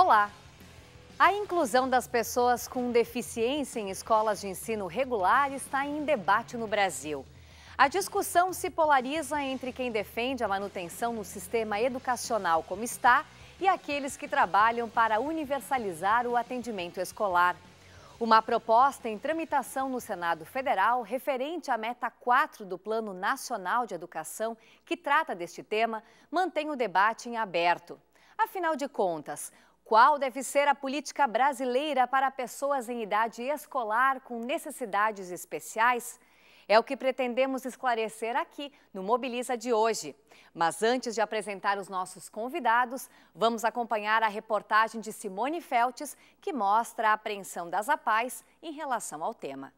Olá! A inclusão das pessoas com deficiência em escolas de ensino regular está em debate no Brasil. A discussão se polariza entre quem defende a manutenção no sistema educacional como está e aqueles que trabalham para universalizar o atendimento escolar. Uma proposta em tramitação no Senado Federal referente à meta 4 do Plano Nacional de Educação, que trata deste tema, mantém o debate em aberto. Afinal de contas, qual deve ser a política brasileira para pessoas em idade escolar com necessidades especiais? É o que pretendemos esclarecer aqui no Mobiliza de hoje. Mas antes de apresentar os nossos convidados, vamos acompanhar a reportagem de Simone Feltes, que mostra a apreensão das APAES em relação ao tema.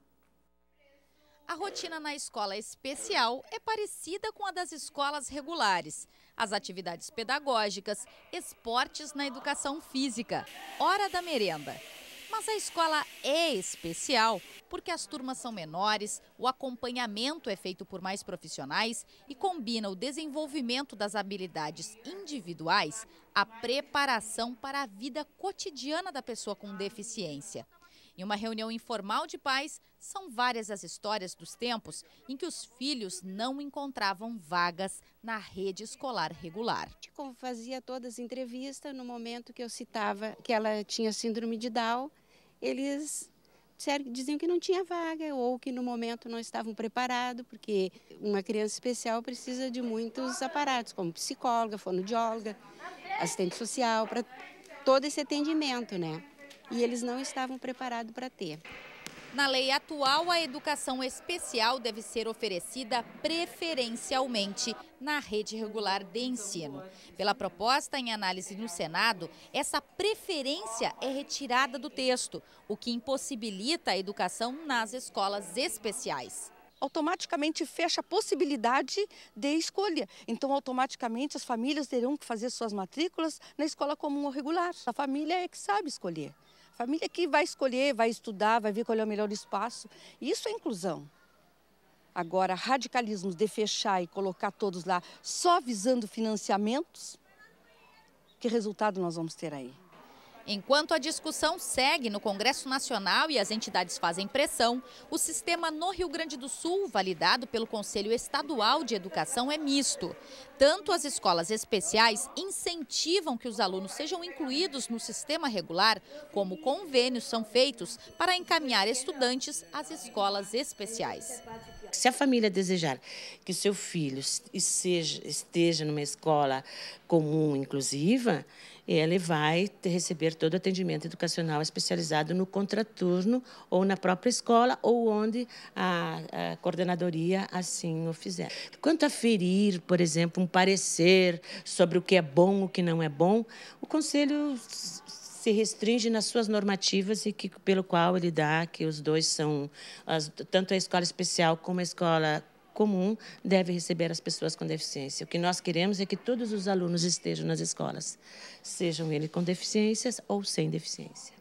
A rotina na escola especial é parecida com a das escolas regulares. As atividades pedagógicas, esportes na educação física, hora da merenda. Mas a escola é especial porque as turmas são menores, o acompanhamento é feito por mais profissionais e combina o desenvolvimento das habilidades individuais à preparação para a vida cotidiana da pessoa com deficiência. Em uma reunião informal de pais, são várias as histórias dos tempos em que os filhos não encontravam vagas na rede escolar regular. Como fazia todas as entrevistas, no momento que eu citava que ela tinha síndrome de Down, eles diziam que não tinha vaga ou que no momento não estavam preparados, porque uma criança especial precisa de muitos aparatos, como psicóloga, fonoaudióloga, assistente social, para todo esse atendimento, né? e eles não estavam preparados para ter. Na lei atual, a educação especial deve ser oferecida preferencialmente na rede regular de ensino. Pela proposta em análise no Senado, essa preferência é retirada do texto, o que impossibilita a educação nas escolas especiais automaticamente fecha a possibilidade de escolha. Então, automaticamente, as famílias terão que fazer suas matrículas na escola comum ou regular. A família é que sabe escolher família que vai escolher, vai estudar, vai ver qual é o melhor espaço. Isso é inclusão. Agora, radicalismos de fechar e colocar todos lá só visando financiamentos, que resultado nós vamos ter aí? Enquanto a discussão segue no Congresso Nacional e as entidades fazem pressão, o sistema no Rio Grande do Sul, validado pelo Conselho Estadual de Educação, é misto. Tanto as escolas especiais incentivam que os alunos sejam incluídos no sistema regular, como convênios são feitos para encaminhar estudantes às escolas especiais. Se a família desejar que o seu filho esteja numa escola comum inclusiva, ele vai receber todo atendimento educacional especializado no contraturno ou na própria escola ou onde a, a coordenadoria assim o fizer. Quanto a ferir, por exemplo, um parecer sobre o que é bom, o que não é bom, o conselho se restringe nas suas normativas e que pelo qual ele dá que os dois são as, tanto a escola especial como a escola comum deve receber as pessoas com deficiência. O que nós queremos é que todos os alunos estejam nas escolas, sejam eles com deficiências ou sem deficiência.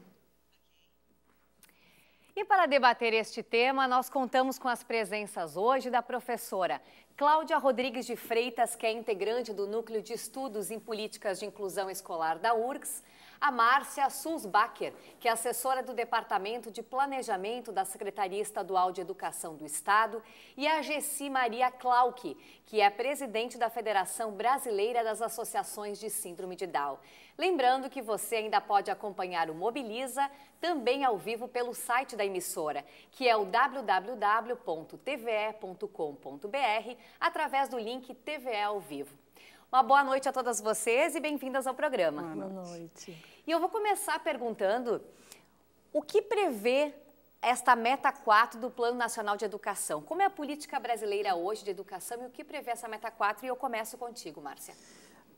E para debater este tema, nós contamos com as presenças hoje da professora Cláudia Rodrigues de Freitas, que é integrante do Núcleo de Estudos em Políticas de Inclusão Escolar da URGS, a Márcia Sulzbacher, que é assessora do Departamento de Planejamento da Secretaria Estadual de Educação do Estado, e a Gessi Maria Clauck, que é presidente da Federação Brasileira das Associações de Síndrome de Down. Lembrando que você ainda pode acompanhar o Mobiliza também ao vivo pelo site da emissora, que é o www.tve.com.br, através do link TV ao vivo. Uma boa noite a todas vocês e bem-vindas ao programa. Boa noite. Boa noite. E eu vou começar perguntando o que prevê esta meta 4 do Plano Nacional de Educação. Como é a política brasileira hoje de educação e o que prevê essa meta 4? E eu começo contigo, Márcia.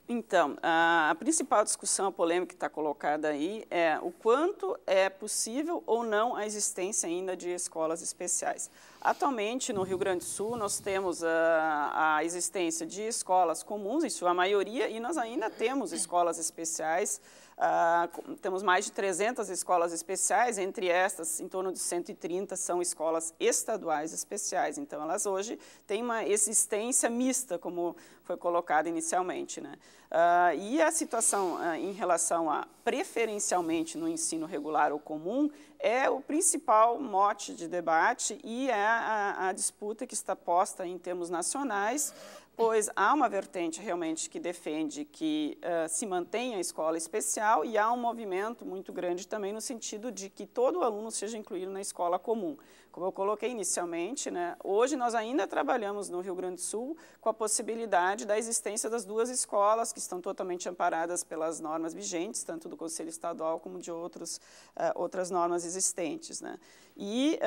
Então, a principal discussão, a polêmica que está colocada aí é o quanto é possível ou não a existência ainda de escolas especiais. Atualmente, no Rio Grande do Sul, nós temos a, ah, a, existência de escolas comuns, em sua maioria, e nós ainda temos escolas especiais. Uh, temos mais de 300 escolas especiais, entre estas, em torno de 130 são escolas estaduais especiais. Então, elas hoje têm uma existência mista, como foi colocado inicialmente. Né? Uh, e a situação uh, em relação a, preferencialmente, no ensino regular ou comum, é o principal mote de debate e é a, a disputa que está posta em termos nacionais, pois há uma vertente realmente que defende que uh, se mantenha a escola especial e há um movimento muito grande também no sentido de que todo aluno seja incluído na escola comum. Como eu coloquei inicialmente, né, hoje nós ainda trabalhamos no Rio Grande do Sul com a possibilidade da existência das duas escolas, que estão totalmente amparadas pelas normas vigentes, tanto do Conselho Estadual como de outros, uh, outras normas existentes. Né? E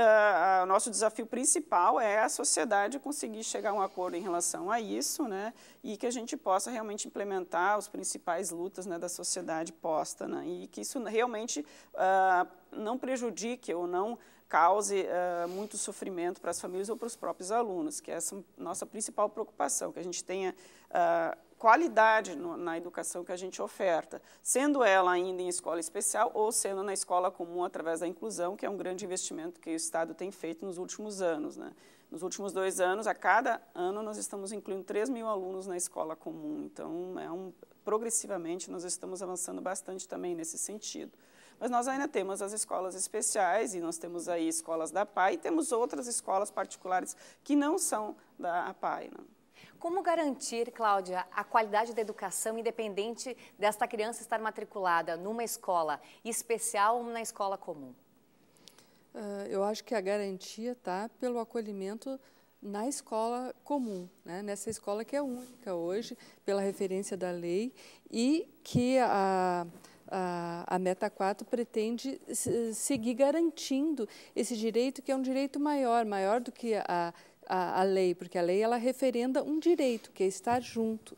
uh, o nosso desafio principal é a sociedade conseguir chegar a um acordo em relação a isso né, e que a gente possa realmente implementar os principais lutas né, da sociedade posta né, e que isso realmente uh, não prejudique ou não cause uh, muito sofrimento para as famílias ou para os próprios alunos, que é essa nossa principal preocupação, que a gente tenha uh, qualidade no, na educação que a gente oferta, sendo ela ainda em escola especial ou sendo na escola comum através da inclusão, que é um grande investimento que o Estado tem feito nos últimos anos. Né? Nos últimos dois anos, a cada ano, nós estamos incluindo 3 mil alunos na escola comum, então é um, progressivamente nós estamos avançando bastante também nesse sentido. Mas nós ainda temos as escolas especiais, e nós temos aí escolas da PAI, e temos outras escolas particulares que não são da PAI. Né? Como garantir, Cláudia, a qualidade da educação independente desta criança estar matriculada numa escola especial ou na escola comum? Uh, eu acho que a garantia está pelo acolhimento na escola comum, né? nessa escola que é única hoje, pela referência da lei, e que a a, a Meta 4 pretende seguir garantindo esse direito, que é um direito maior, maior do que a, a, a lei, porque a lei ela referenda um direito, que é estar junto.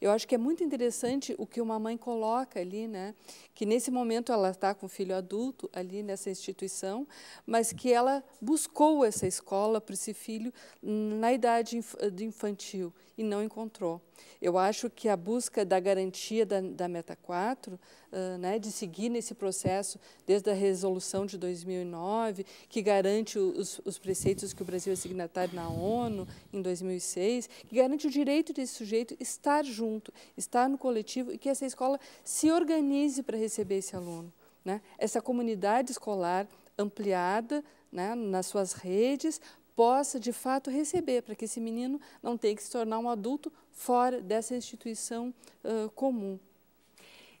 Eu acho que é muito interessante o que uma mãe coloca ali, né? Que nesse momento ela está com o filho adulto ali nessa instituição, mas que ela buscou essa escola para esse filho na idade infantil e não encontrou. Eu acho que a busca da garantia da, da Meta 4, uh, né, de seguir nesse processo desde a resolução de 2009, que garante os, os preceitos que o Brasil é signatário na ONU em 2006, que garante o direito desse sujeito estar junto, estar no coletivo e que essa escola se organize para receber esse aluno. Né? Essa comunidade escolar ampliada né, nas suas redes possa de fato receber, para que esse menino não tenha que se tornar um adulto fora dessa instituição uh, comum.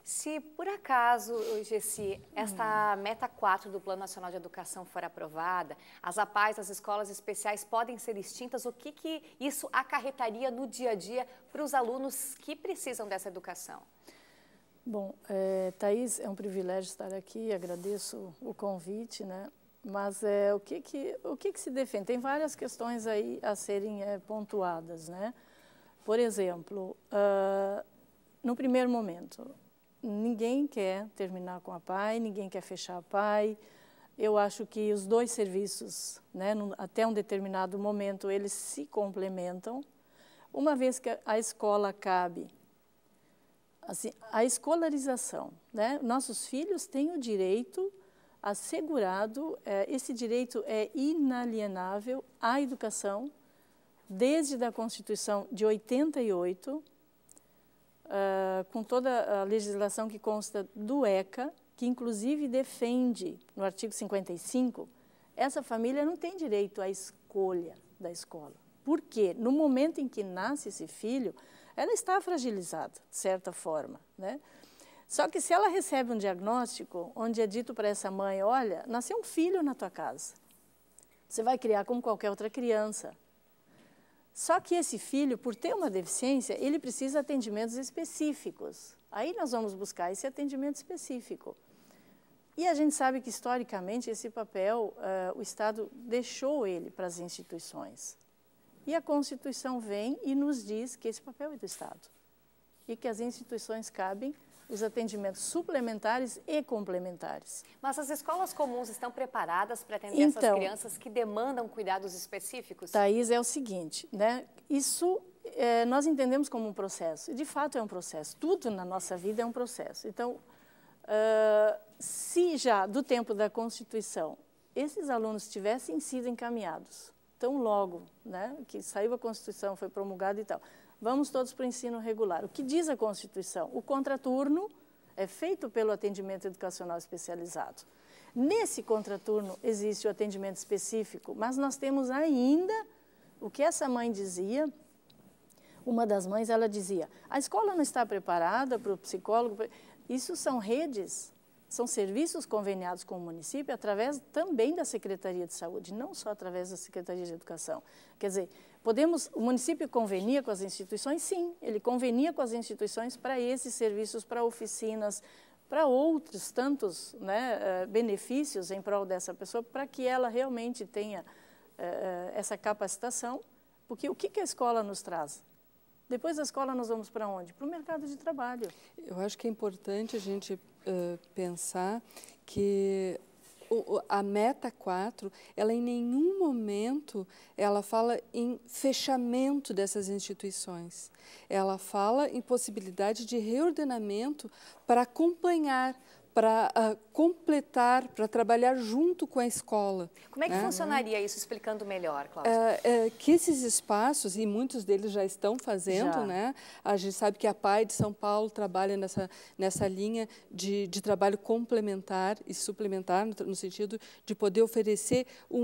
Se por acaso, Gessi, esta meta 4 do Plano Nacional de Educação for aprovada, as APAES, as escolas especiais podem ser extintas, o que, que isso acarretaria no dia a dia para os alunos que precisam dessa educação? Bom, é, Thaís, é um privilégio estar aqui, agradeço o convite, né? Mas é, o, que, que, o que, que se defende? Tem várias questões aí a serem é, pontuadas, né? Por exemplo, uh, no primeiro momento, ninguém quer terminar com a PAI, ninguém quer fechar a PAI. Eu acho que os dois serviços, né, num, até um determinado momento, eles se complementam. Uma vez que a escola cabe, assim, a escolarização, né? Nossos filhos têm o direito assegurado, é, esse direito é inalienável à educação desde a Constituição de 88, é, com toda a legislação que consta do ECA, que inclusive defende, no artigo 55, essa família não tem direito à escolha da escola. Porque no momento em que nasce esse filho, ela está fragilizada, de certa forma, né? Só que se ela recebe um diagnóstico onde é dito para essa mãe, olha, nasceu um filho na tua casa. Você vai criar como qualquer outra criança. Só que esse filho, por ter uma deficiência, ele precisa de atendimentos específicos. Aí nós vamos buscar esse atendimento específico. E a gente sabe que, historicamente, esse papel, uh, o Estado deixou ele para as instituições. E a Constituição vem e nos diz que esse papel é do Estado e que as instituições cabem os atendimentos suplementares e complementares. Mas as escolas comuns estão preparadas para atender então, essas crianças que demandam cuidados específicos? Thais, é o seguinte, né? Isso é, nós entendemos como um processo. De fato, é um processo. Tudo na nossa vida é um processo. Então, uh, se já do tempo da Constituição esses alunos tivessem sido encaminhados tão logo, né, que saiu a Constituição, foi promulgada e tal, Vamos todos para o ensino regular. O que diz a Constituição? O contraturno é feito pelo atendimento educacional especializado. Nesse contraturno existe o atendimento específico, mas nós temos ainda o que essa mãe dizia. Uma das mães, ela dizia: a escola não está preparada para o psicólogo. Isso são redes, são serviços conveniados com o município através também da Secretaria de Saúde, não só através da Secretaria de Educação. Quer dizer, Podemos, o município convenia com as instituições? Sim, ele convenia com as instituições para esses serviços, para oficinas, para outros tantos né, eh, benefícios em prol dessa pessoa, para que ela realmente tenha uh, essa capacitação. Porque o que, que a escola nos traz? Depois da escola, nós vamos para onde? Para o mercado de trabalho. Eu acho que é importante a gente uh, pensar que o, a meta 4, ela em nenhum momento ela fala em fechamento dessas instituições. Ela fala em possibilidade de reordenamento para acompanhar para uh, ah, completar, para trabalhar junto com a escola. Como é que né? funcionaria isso, explicando melhor, Cláudia? Uh, uh, que esses espaços, e muitos deles já estão fazendo, já. né? A gente sabe que a PAI de São Paulo trabalha nessa, nessa linha de, de trabalho complementar e suplementar, no, no sentido de poder oferecer um,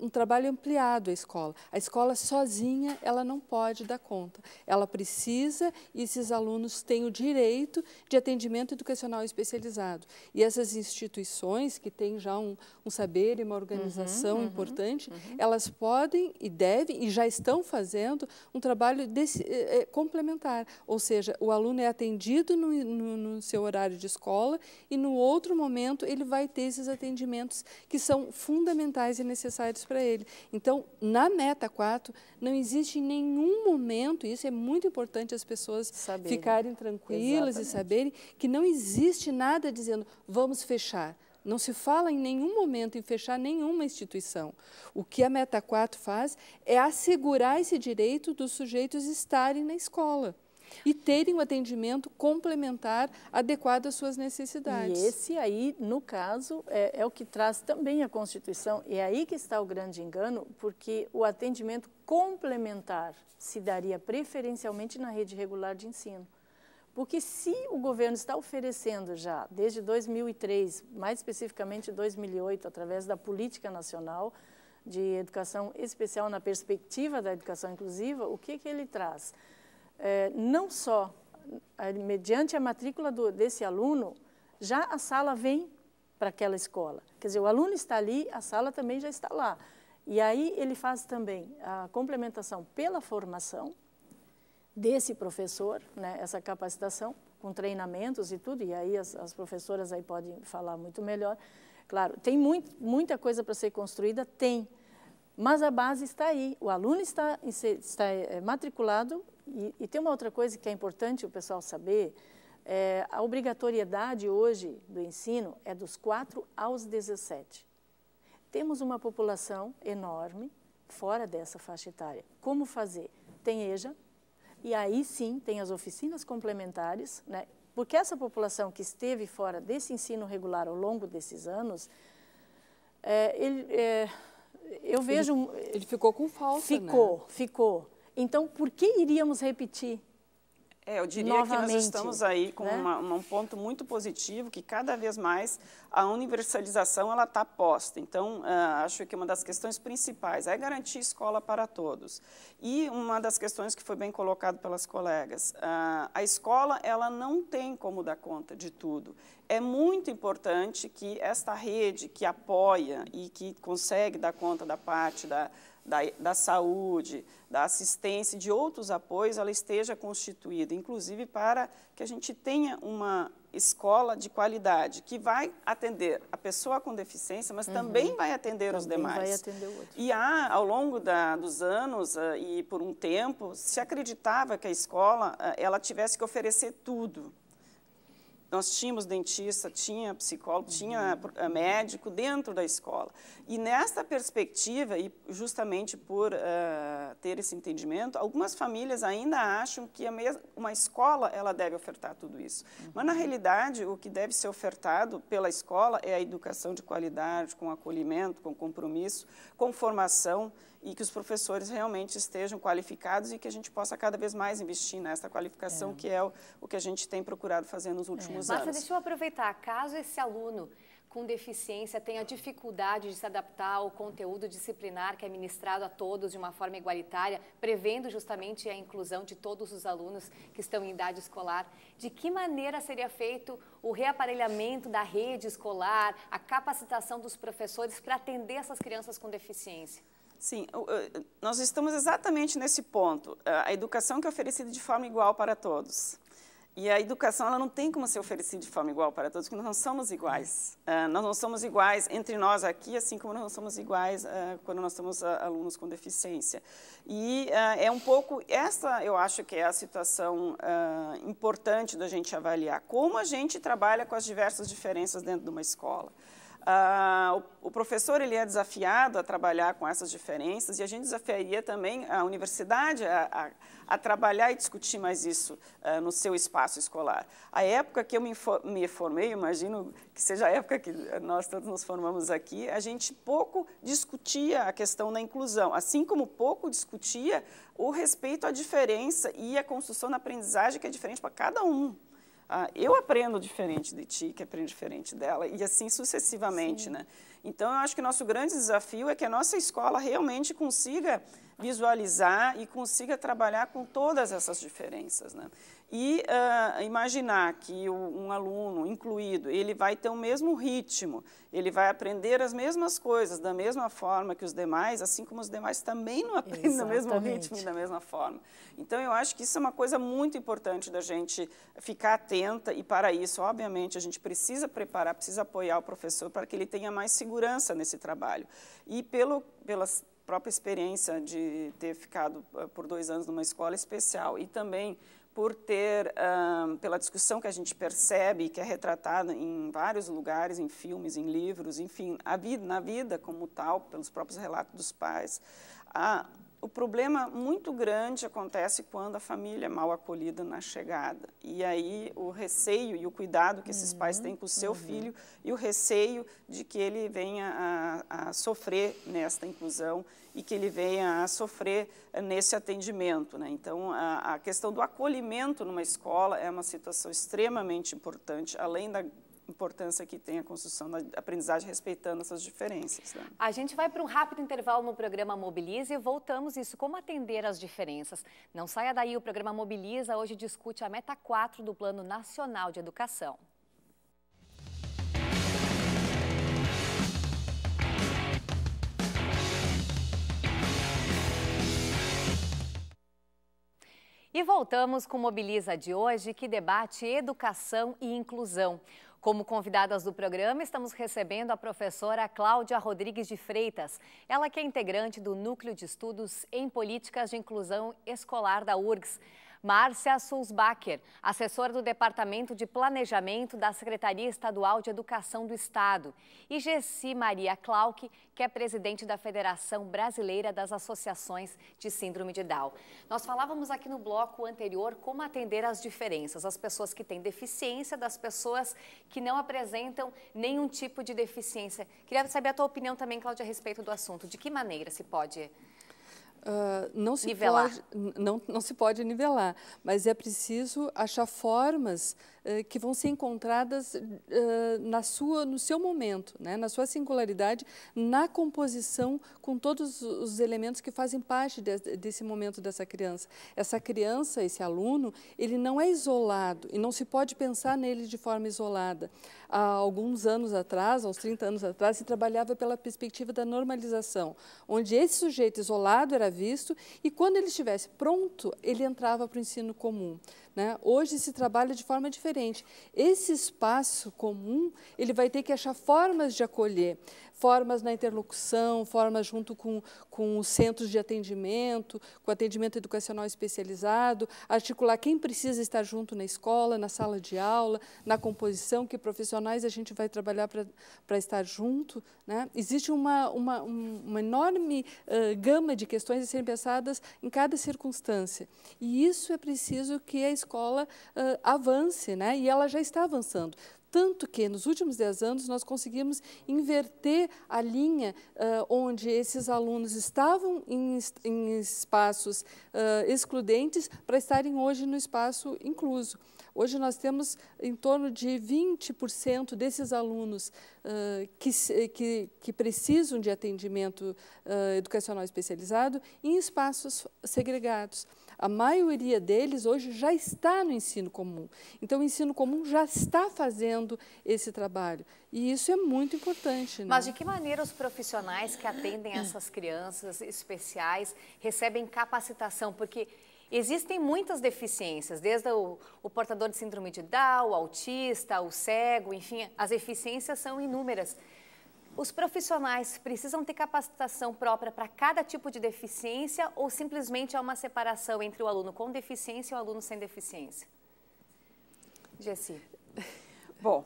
um, um trabalho ampliado à escola. A escola sozinha, ela não pode dar conta. Ela precisa, e esses alunos têm o direito de atendimento educacional especializado. E essas instituições que têm já um, um saber e uma uhum, organização uhum, importante, uhum, uhum. elas podem e devem e já estão fazendo um trabalho desse, eh, eh, complementar. Ou seja, o aluno é atendido no, no, no seu horário de escola e no outro momento ele vai ter esses atendimentos que são fundamentais e necessários para ele. Então, na meta 4, não existe em nenhum momento, e isso é muito importante as pessoas ficarem tranquilas Exatamente. e saberem, que não existe nada de dizendo vamos fechar. Não se fala em nenhum momento em fechar nenhuma instituição. O que a Meta 4 faz é assegurar esse direito dos sujeitos estarem na escola e terem um atendimento complementar adequado às suas necessidades. E esse aí, no caso, é, é o que traz também a Constituição, e é aí que está o grande engano, porque o atendimento complementar se daria preferencialmente na rede regular de ensino. Porque se o governo está oferecendo já, desde 2003, mais especificamente 2008, através da Política Nacional de Educação Especial na Perspectiva da Educação Inclusiva, o que, que ele traz? É, não só, é, mediante a matrícula do, desse aluno, já a sala vem para aquela escola. Quer dizer, o aluno está ali, a sala também já está lá. E aí ele faz também a complementação pela formação, desse professor, né, essa capacitação, com treinamentos e tudo, e aí as, as professoras aí podem falar muito melhor. Claro, tem muito, muita coisa para ser construída, tem, mas a base está aí. O aluno está, está eh, matriculado e, e tem uma outra coisa que é importante o pessoal saber, é, a obrigatoriedade hoje do ensino é dos 4 aos 17. Temos uma população enorme fora dessa faixa etária. Como fazer? Tem EJA, e aí sim tem as oficinas complementares, né? porque essa população que esteve fora desse ensino regular ao longo desses anos, é, ele, é, eu vejo... Ele, ele, ficou com falta, Ficou, né? ficou. Então, por que iríamos repetir é, eu diria Novamente, que nós estamos aí com né? uma, um ponto muito positivo, que cada vez mais a universalização ela está posta. Então, uh, acho que uma das questões principais é garantir escola para todos. E uma das questões que foi bem colocado pelas colegas, uh, a escola ela não tem como dar conta de tudo. É muito importante que esta rede que apoia e que consegue dar conta da parte da da, da saúde, da assistência e de outros apoios, ela esteja constituída, inclusive para que a gente tenha uma escola de qualidade, que vai atender a pessoa com deficiência, mas uhum. também vai atender também os demais. Atender e há, ao longo da, dos anos uh, e por um tempo, se acreditava que a escola uh, ela tivesse que oferecer tudo. Nós tínhamos dentista, tinha psicólogo, uhum. tinha eh, médico dentro da escola. E nessa perspectiva, e justamente por uh, ter esse entendimento, algumas famílias ainda acham que mesma, uma escola ela deve ofertar tudo isso. Uhum. Mas, na uhum. realidade, o que deve ser ofertado pela escola é a educação de qualidade, com acolhimento, com compromisso, com formação, e que os professores realmente estejam qualificados e que a gente possa cada vez mais investir nessa qualificação, é. que é o, o, que a gente tem procurado fazer nos últimos é. anos. Márcia, deixa eu aproveitar. Caso esse aluno com deficiência tenha dificuldade de se adaptar ao conteúdo disciplinar que é ministrado a todos de uma forma igualitária, prevendo justamente a inclusão de todos os alunos que estão em idade escolar, de que maneira seria feito o reaparelhamento da rede escolar, a capacitação dos professores para atender essas crianças com deficiência? Sim, eh, nós estamos exatamente nesse ponto. A educação que é oferecida de forma igual para todos. E a educação ela não tem como ser oferecida de forma igual para todos, porque nós não somos iguais. Uh, nós não somos iguais entre nós aqui, assim como nós não somos iguais uh, quando nós temos uh, alunos com deficiência. E é um pouco essa, eu acho que é a situação importante da gente avaliar como a gente trabalha com as diversas diferenças dentro de uma escola. Uh, o, o, professor ele é desafiado a trabalhar com essas diferenças e a gente desafiaria também a universidade a, a, a trabalhar e discutir mais isso uh, no seu espaço escolar. A época que eu me, me, formei, imagino que seja a época que nós todos nos formamos aqui, a gente pouco discutia a questão da inclusão, assim como pouco discutia o respeito à diferença e a construção da aprendizagem que é diferente para cada um ah, eu aprendo diferente de ti, que aprendo diferente dela, e assim sucessivamente, Sim. né? Então, eu acho que o nosso grande desafio é que a nossa escola realmente consiga visualizar e consiga trabalhar com todas essas diferenças, né? e uh, imaginar que o, um aluno incluído ele vai ter o mesmo ritmo, ele vai aprender as mesmas coisas da mesma forma que os demais, assim como os demais também não aprendem no mesmo ritmo e da mesma forma. Então eu acho que isso é uma coisa muito importante da gente ficar atenta e para isso, obviamente, a gente precisa preparar, precisa apoiar o professor para que ele tenha mais segurança nesse trabalho e pelo pelas própria experiência de ter ficado ah, por dois anos numa escola especial e também por ter, pela discussão que a gente percebe, que é retratada em vários lugares, em filmes, em livros, enfim, a vida, na vida como tal, pelos próprios relatos dos pais, há o problema muito grande acontece quando a família é mal acolhida na chegada. E aí o receio e o cuidado que esses uhum, pais têm com o seu uhum. filho e o receio de que ele venha a, a, sofrer nesta inclusão e que ele venha a sofrer eh, nesse atendimento. Né? Então, a, a questão do acolhimento numa escola é uma situação extremamente importante, além da importância que tem a construção da aprendizagem respeitando essas diferenças. Né? A gente vai para um rápido intervalo no programa Mobilize e voltamos isso, como atender as diferenças. Não saia daí, o programa Mobiliza hoje discute a meta 4 do Plano Nacional de Educação. E voltamos com Mobiliza de hoje, que debate educação e inclusão. Como convidadas do programa, estamos recebendo a professora Cláudia Rodrigues de Freitas. Ela que é integrante do Núcleo de Estudos em Políticas de Inclusão Escolar da URGS. Márcia Sulzbacher, assessora do Departamento de Planejamento da Secretaria Estadual de Educação do Estado, e Gessi Maria Clauck, que é presidente da Federação Brasileira das Associações de Síndrome de Down. Nós falávamos aqui no bloco anterior como atender às diferenças, as pessoas que têm deficiência das pessoas que não apresentam nenhum tipo de deficiência. Queria saber a tua opinião também, Cláudia, a respeito do assunto. De que maneira se pode ah, não se nivelar. pode não, não se pode nivelar, mas é preciso achar formas eh, que vão ser encontradas eh, na sua, no seu momento, né, na sua singularidade, na composição com todos os elementos que fazem parte de, desse momento dessa criança. Essa criança, esse aluno, ele não é isolado e não se pode pensar nele de forma isolada. Há alguns anos atrás, uns 30 anos atrás, se trabalhava pela perspectiva da normalização, onde esse sujeito isolado era visto e quando ele estivesse pronto, ele entrava para o ensino comum. Né? Hoje se trabalha de forma diferente. Esse espaço comum, ele vai ter que achar formas de acolher, formas na interlocução, formas junto com, com os centros de atendimento, com atendimento educacional especializado, articular quem precisa estar junto na escola, na sala de aula, na composição, que profissionais a gente vai trabalhar para estar junto. Né? Existe uma, uma, uma enorme uh, gama de questões a serem pensadas em cada circunstância. E isso é preciso que a escola escola uh, avance, né? e ela já está avançando. Tanto que, nos últimos dez anos, nós conseguimos inverter a linha uh, onde esses alunos estavam em, em espaços uh, excludentes para estarem hoje no espaço incluso. Hoje nós temos em torno de 20% desses alunos uh, que, que, que, precisam de atendimento educacional especializado em espaços segregados a maioria deles hoje já está no ensino comum. Então, o ensino comum já está fazendo esse trabalho. E isso é muito importante. Né? Mas de que maneira os profissionais que atendem essas crianças especiais recebem capacitação? Porque Existem muitas deficiências, desde o, o, portador de síndrome de Down, o autista, o cego, enfim, as deficiências são inúmeras. Os profissionais precisam ter capacitação própria para cada tipo de deficiência ou simplesmente há uma separação entre o aluno com deficiência e o aluno sem deficiência? Jessi. Bom,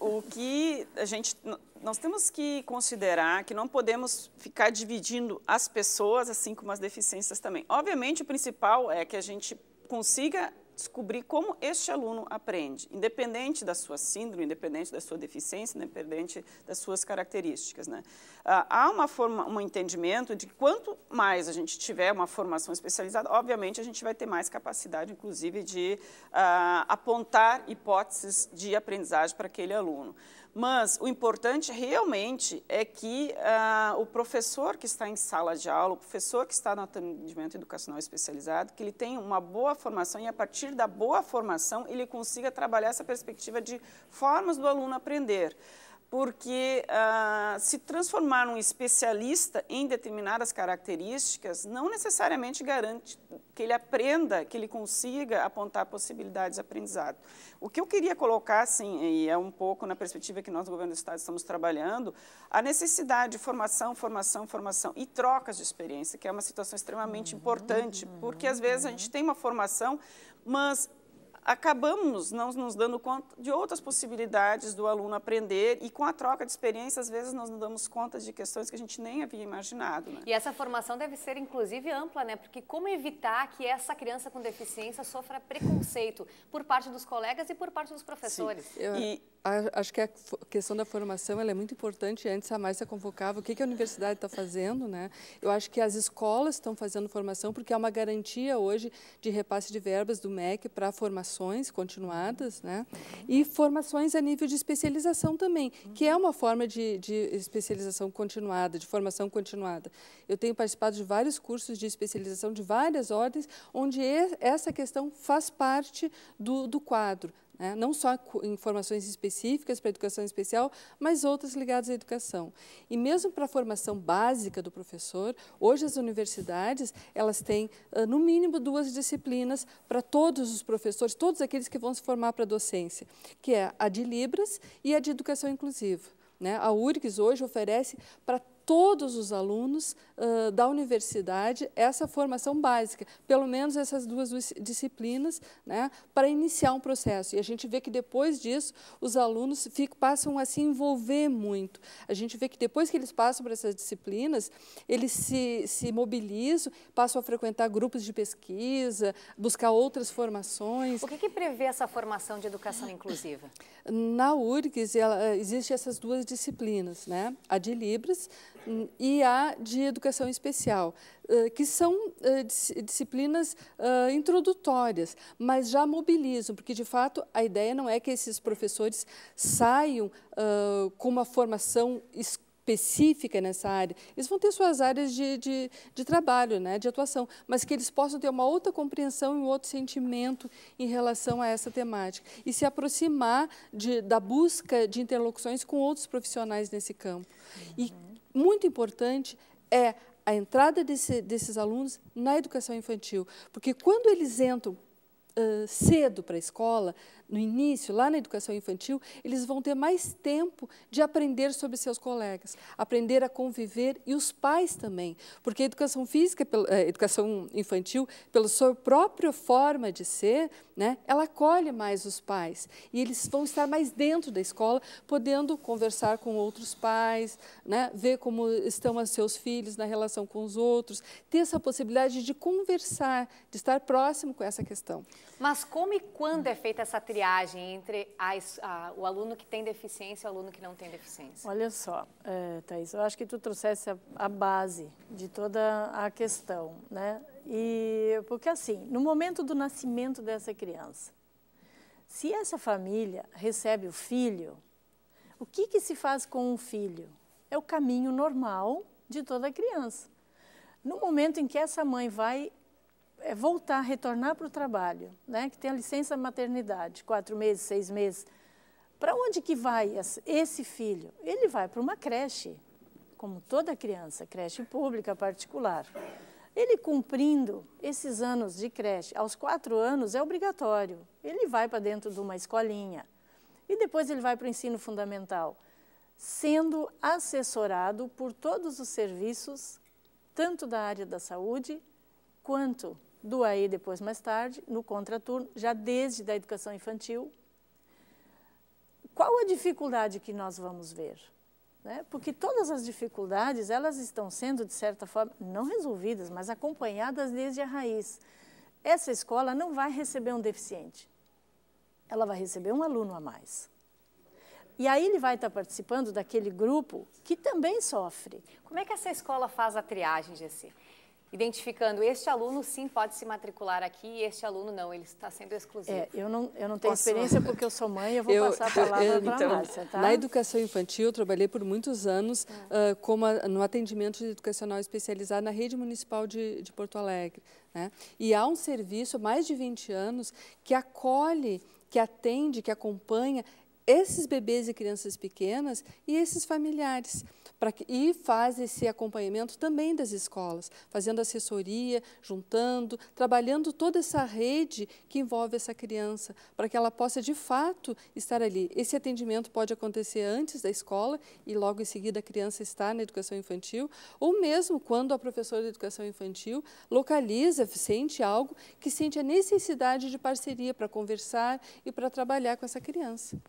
uh, o que a gente. Nós temos que considerar que não podemos ficar dividindo as pessoas, assim como as deficiências também. Obviamente, o principal é que a gente consiga descobrir como este aluno aprende, independente da sua síndrome, independente da sua deficiência, independente das suas características. Né? Ah, há uma forma, um entendimento de que quanto mais a gente tiver uma formação especializada, obviamente a gente vai ter mais capacidade, inclusive, de uh, apontar hipóteses de aprendizagem para aquele aluno. Mas o importante realmente é que ah, o professor que está em sala de aula, o professor que está no atendimento educacional especializado, que ele tenha uma boa formação e a partir da boa formação ele consiga trabalhar essa perspectiva de formas do aluno aprender porque ah, se transformar um especialista em determinadas características não necessariamente garante que ele aprenda, que ele consiga apontar possibilidades de aprendizado. O que eu queria colocar, assim, e é um pouco na perspectiva que nós, no Governo do Estado, estamos trabalhando, a necessidade de formação, formação, formação e trocas de experiência, que é uma situação extremamente uhum. importante, porque às vezes a gente tem uma formação, mas acabamos não nos dando conta de outras possibilidades do aluno aprender e com a troca de experiência, às vezes, nós nos damos conta de questões que a gente nem havia imaginado. Né? E essa formação deve ser, inclusive, ampla, né? Porque como evitar que essa criança com deficiência sofra preconceito por parte dos colegas e por parte dos professores? Sim. Eu... E acho que a questão da formação é muito importante. Antes a Márcia convocava o que, que a universidade está fazendo. Né? Eu acho que as escolas estão fazendo formação porque há é uma garantia hoje de repasse de verbas do MEC para formações continuadas né? e formações a nível de especialização também, que é uma forma de, de especialização continuada, de formação continuada. Eu tenho participado de vários cursos de especialização de várias ordens, onde essa questão faz parte do, do quadro né? não só informações específicas para a educação especial, mas outras ligadas à educação. E mesmo para a formação básica do professor, hoje as universidades elas têm, ah, no mínimo, duas disciplinas para todos os professores, todos aqueles que vão se formar para a docência, que é a de Libras e a de Educação Inclusiva. Né? A URGS hoje oferece para todos os alunos uh, da universidade essa formação básica, pelo menos essas duas disciplinas, né, para iniciar um processo. E a gente vê que depois disso, os alunos ficam, passam a se envolver muito. A gente vê que depois que eles passam por essas disciplinas, eles se, se mobilizam, passam a frequentar grupos de pesquisa, buscar outras formações. O que, que prevê essa formação de educação inclusiva? Na URGS, existem existe essas duas disciplinas, né? a de Libras, e a de educação especial, eh, que são eh, disciplinas eh, introdutórias, mas já mobilizam, porque de fato a ideia não é que esses professores saiam com uma formação específica nessa área. Eles vão ter suas áreas de, de, de, trabalho, né, de atuação, mas que eles possam ter uma outra compreensão e um outro sentimento em relação a essa temática e se aproximar de, da busca de interlocuções com outros profissionais nesse campo. Uhum. E muito importante é a entrada desse, desses alunos na educação infantil, porque quando eles entram uh, cedo para a escola, no início, lá na educação infantil, eles vão ter mais tempo de aprender sobre seus colegas, aprender a conviver e os pais também, porque a educação física, a eh, educação infantil, pela sua própria forma de ser, né, ela acolhe mais os pais e eles vão estar mais dentro da escola, podendo conversar com outros pais, né, ver como estão os seus filhos na relação com os outros, ter essa possibilidade de conversar, de estar próximo com essa questão. Mas como e quando é feita essa triagem? conciliagem entre a, o aluno que tem deficiência e o aluno que não tem deficiência? Olha só, é, Thais, eu acho que tu trouxesse a, a base de toda a questão, né? E porque assim, no momento do nascimento dessa criança, se essa família recebe o filho, o que, que se faz com um filho? É o caminho normal de toda criança. No momento em que essa mãe vai é voltar, retornar para o trabalho, né? que tem a licença maternidade, quatro meses, seis meses, para onde que vai esse filho? Ele vai para uma creche, como toda criança, creche pública, particular. Ele cumprindo esses anos de creche, aos quatro anos é obrigatório. Ele vai para dentro de uma escolinha e depois ele vai para o ensino fundamental, sendo assessorado por todos os serviços, tanto da área da saúde quanto do AE depois mais tarde, no contraturno, já desde da educação infantil. Qual a dificuldade que nós vamos ver? Né? Porque todas as dificuldades, elas estão sendo, de certa forma, não resolvidas, mas acompanhadas desde a raiz. Essa escola não vai receber um deficiente, ela vai receber um aluno a mais. E aí ele vai estar participando daquele grupo que também sofre. Como é que essa escola faz a triagem, Gessi? identificando este aluno sim pode se matricular aqui e este aluno não, ele está sendo exclusivo. É, eu não, eu não tenho Posso... experiência porque eu sou mãe, eu vou eu, passar a palavra então, para a Márcia. Tá? Na educação infantil, eu trabalhei por muitos anos uh, como a, no atendimento educacional especializado na rede municipal de, de Porto Alegre. Né? E há um serviço, mais de 20 anos, que acolhe que atende, que acompanha esses bebês e crianças pequenas e esses familiares. Pra e faz esse acompanhamento também das escolas, fazendo assessoria, juntando, trabalhando toda essa rede que envolve essa criança, para que ela possa, de fato, estar ali. Esse atendimento pode acontecer antes da escola e logo em seguida a criança está na educação infantil, ou mesmo quando a professora de educação infantil localiza, sente algo que sente a necessidade de parceria para conversar e para trabalhar com essa criança.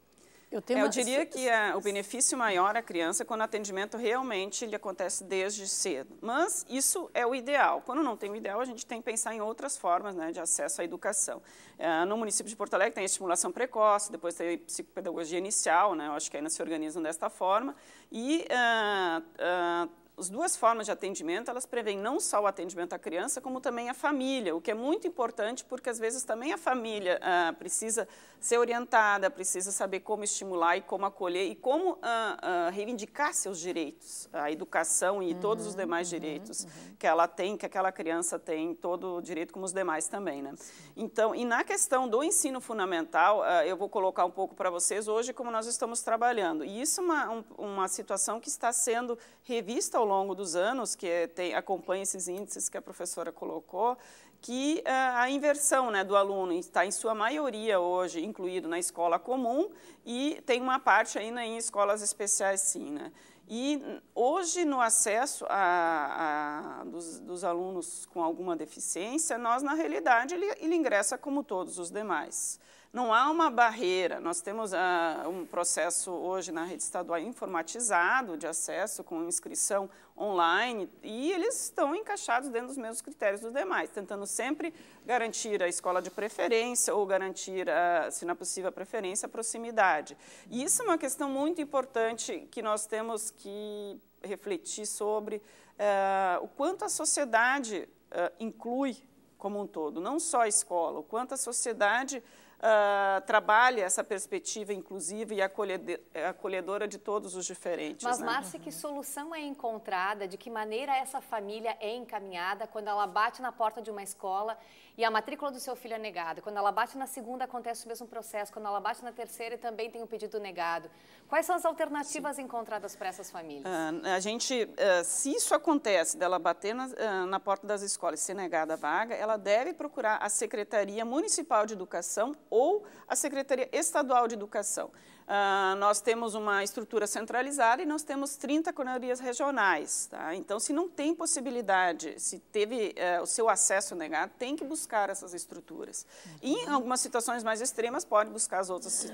Eu, é, eu diria que é o benefício maior à criança é quando o atendimento realmente lhe acontece desde cedo. Mas isso é o ideal. Quando não tem o ideal, a gente tem que pensar em outras formas né, de acesso à educação. É, no município de Porto Alegre tem estimulação precoce, depois tem psicopedagogia inicial, né, eu acho que ainda se organizam desta forma. E... Uh, uh, as duas formas de atendimento, elas prevêm não só o atendimento à criança, como também à família, o que é muito importante, porque às vezes também a família ah, precisa ser orientada, precisa saber como estimular e como acolher e como ah, ah, reivindicar seus direitos, a educação e uhum, todos os uhum, demais uhum, direitos uhum. que ela tem, que aquela criança tem, todo o direito como os demais também, né? Então, e na questão do ensino fundamental, eu vou colocar um pouco para vocês hoje como nós estamos trabalhando. E isso é uma, um, uma situação que está sendo revista ao longo dos anos, que é, tem, acompanha esses índices que a professora colocou, que é, a inversão né, do aluno está, em sua maioria, hoje incluído na escola comum e tem uma parte ainda em escolas especiais, sim. Né? E hoje, no acesso a, a, dos, dos, alunos com alguma deficiência, nós, na realidade, ele, ele ingressa como todos os demais. Não há uma barreira. Nós temos uh, um processo hoje na rede estadual informatizado de acesso com inscrição online e eles estão encaixados dentro dos mesmos critérios dos demais, tentando sempre garantir a escola de preferência ou garantir, se não é possível, a preferência, a proximidade. E isso é uma questão muito importante que nós temos que refletir sobre uh, o quanto a sociedade uh, inclui como um todo, não só a escola, o quanto a sociedade uh, ah, trabalha essa perspectiva inclusiva e acolhedora de todos os diferentes. Mas, né? Márcia, que uhum. solução é encontrada, de que maneira essa família é encaminhada quando ela bate na porta de uma escola e a matrícula do seu filho é negada? Quando ela bate na segunda, acontece o mesmo processo. Quando ela bate na terceira, também tem o um pedido negado. Quais são as alternativas Sim. encontradas para essas famílias? Uh, a gente, uh, se isso acontece, dela bater na, uh, na porta das escolas e ser negada a vaga, ela deve procurar a Secretaria Municipal de Educação ou a Secretaria Estadual de Educação. Uh, nós temos uma estrutura centralizada e nós temos 30 coordenadorias regionais. Tá? Então, se não tem possibilidade, se teve uh, o seu acesso negado, tem que buscar essas estruturas. E, em algumas situações mais extremas, pode buscar as outras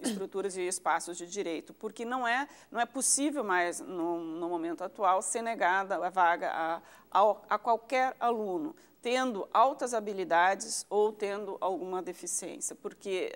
estruturas e espaços de direito, porque não é, não é possível mais, no, no momento atual, ser negada a vaga a, a qualquer aluno, tendo altas habilidades ou tendo alguma deficiência, porque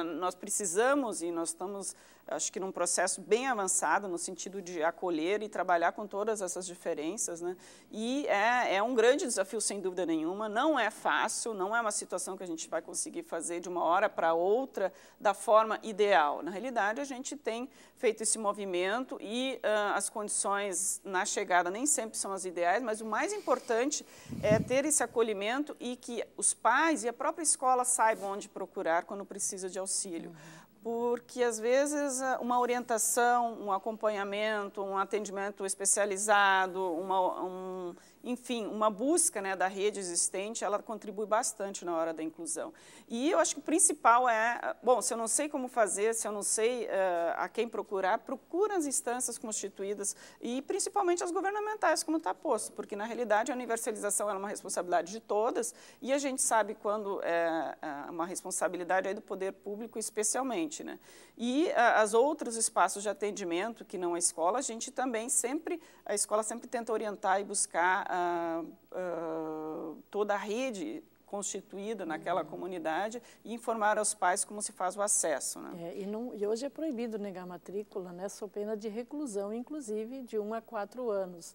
uh, nós precisamos e nós estamos acho que num processo bem avançado, no sentido de acolher e trabalhar com todas essas diferenças. Né? E é, é, um grande desafio, sem dúvida nenhuma. Não é fácil, não é uma situação que a gente vai conseguir fazer de uma hora para outra da forma ideal. Na realidade, a gente tem feito esse movimento e uh, as condições na chegada nem sempre são as ideais, mas o mais importante é ter esse acolhimento e que os pais e a própria escola saibam onde procurar quando precisa de auxílio. Uhum porque às vezes uma orientação, um acompanhamento, um atendimento especializado, uma, um, enfim, uma busca né, da rede existente, ela contribui bastante na hora da inclusão. E eu acho que o principal é, bom, se eu não sei como fazer, se eu não sei uh, a quem procurar, procura as instâncias constituídas e principalmente as governamentais, como está posto, porque na realidade a universalização é uma responsabilidade de todas e a gente sabe quando é, é uma responsabilidade aí do poder público especialmente. Né? E uh, as outros espaços de atendimento, que não a escola, a gente também sempre, a escola sempre tenta orientar e buscar a, a, toda a rede constituída naquela uhum. comunidade e informar aos pais como se faz o acesso. Né? É, e, não, e, hoje é proibido negar matrícula, né, sob pena de reclusão, inclusive de 1 um a 4 anos.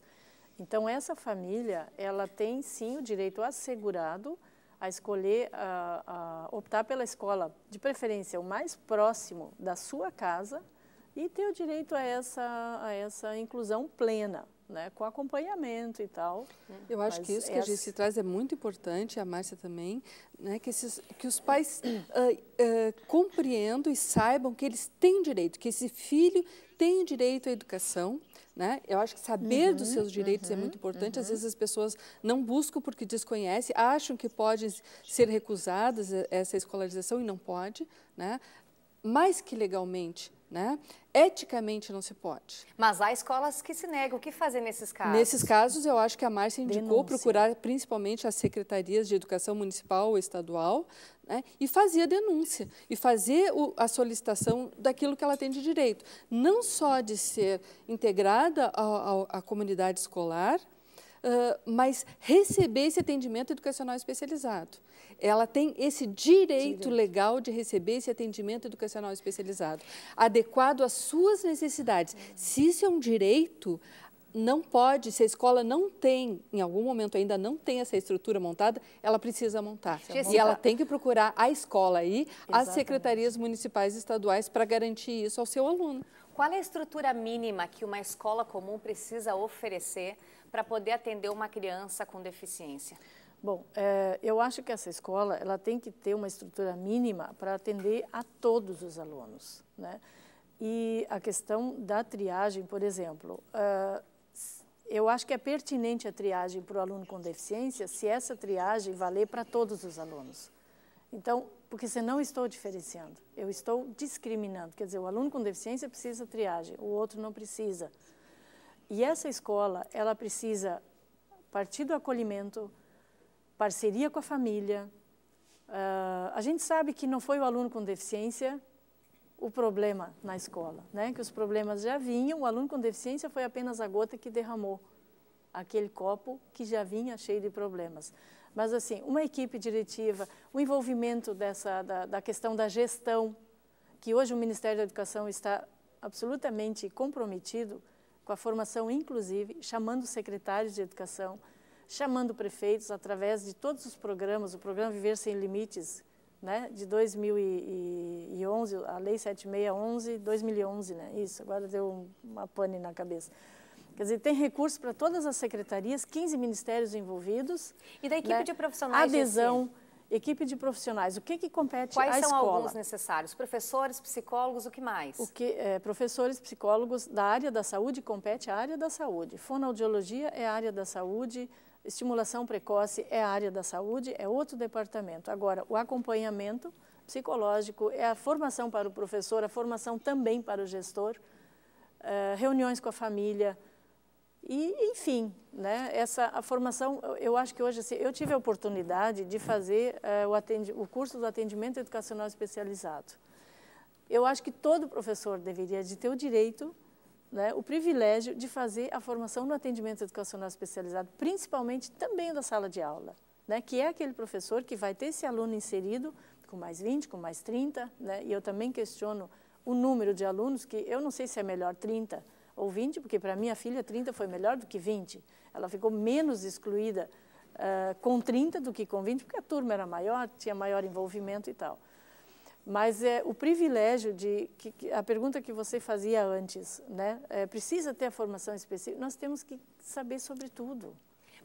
Então, essa família, ela tem sim o direito assegurado a escolher, a, a optar pela escola, de preferência, o mais próximo da sua casa e ter o direito a essa, a essa inclusão plena né, com acompanhamento e tal. Né. Eu acho que isso essa... que a gente se traz é muito importante, a Márcia também, né, que, esses, que os pais uh, uh, compreendam e saibam que eles têm direito, que esse filho tem direito à educação, né? Eu acho que saber uhum, dos seus direitos é uhum, é muito importante. Uhum. Às vezes as pessoas não buscam porque desconhecem, acham que podem ser recusadas essa escolarização e não pode, né? Mais que legalmente, né? Eticamente não se pode. Mas há escolas que se negam. O que fazer nesses casos? Nesses casos, eu acho que a Márcia indicou denúncia. procurar principalmente as secretarias de educação municipal ou estadual né? e fazer a denúncia, e fazer o, a solicitação daquilo que ela tem de direito. Não só de ser integrada à comunidade escolar, ah, mas receber esse atendimento educacional especializado. Ela tem esse direito, direito legal de receber esse atendimento educacional especializado, adequado às suas necessidades. Se isso é um direito, não pode, se a escola não tem, em algum momento ainda não tem essa estrutura montada, ela precisa montar. Jessica, e ela tem que procurar a escola aí, as secretarias municipais e estaduais para garantir isso ao seu aluno. Qual é a estrutura mínima que uma escola comum precisa oferecer para poder atender uma criança com deficiência? Bom, é, eu acho que essa escola ela tem que ter uma estrutura mínima para atender a todos os alunos, né? E a questão da triagem, por exemplo, uh, eu acho que é pertinente a triagem para o aluno com deficiência se essa triagem valer para todos os alunos. Então, porque se não estou diferenciando, eu estou discriminando. Quer dizer, o aluno com deficiência precisa triagem, o outro não precisa. E essa escola, ela precisa partir do acolhimento, parceria com a família. Uh, a gente sabe que não foi o aluno com deficiência o problema na escola, né? Que os problemas já vinham, o aluno com deficiência foi apenas a gota que derramou aquele copo que já vinha cheio de problemas. Mas assim, uma equipe diretiva, o envolvimento dessa da, da questão da gestão, que hoje o Ministério da Educação está absolutamente comprometido com a formação inclusive, chamando secretários de educação, chamando prefeitos através de todos os programas, o programa Viver Sem Limites, né, de 2011, a lei 7611, 2011, né, isso, agora deu uma pane na cabeça. Quer dizer, tem recurso para todas as secretarias, 15 ministérios envolvidos. E da equipe né, de profissionais? Adesão. De Equipe de profissionais, o que, que compete Quais à escola? Quais são alguns necessários? Professores, psicólogos, o que mais? O que, é, professores, psicólogos da área da saúde, compete à área da saúde. Fonoaudiologia é área da saúde, estimulação precoce é área da saúde, é outro departamento. Agora, o acompanhamento psicológico é a formação para o professor, a formação também para o gestor, é, reuniões com a família, e, enfim, né, essa a formação, eu acho que hoje, assim, eu tive a oportunidade de fazer uh, o, o curso do atendimento educacional especializado. Eu acho que todo professor deveria de ter o direito, né, o privilégio de fazer a formação no atendimento educacional especializado, principalmente também da sala de aula, né, que é aquele professor que vai ter esse aluno inserido com mais 20, com mais 30, né, e eu também questiono o número de alunos, que eu não sei se é melhor 30, ou 20, porque para minha filha 30 foi melhor do que 20. Ela ficou menos excluída uh, com 30 do que com 20, porque a turma era maior, tinha maior envolvimento e tal. Mas é o privilégio de que, que a pergunta que você fazia antes, né? É, precisa ter a formação específica. Nós temos que saber sobre tudo.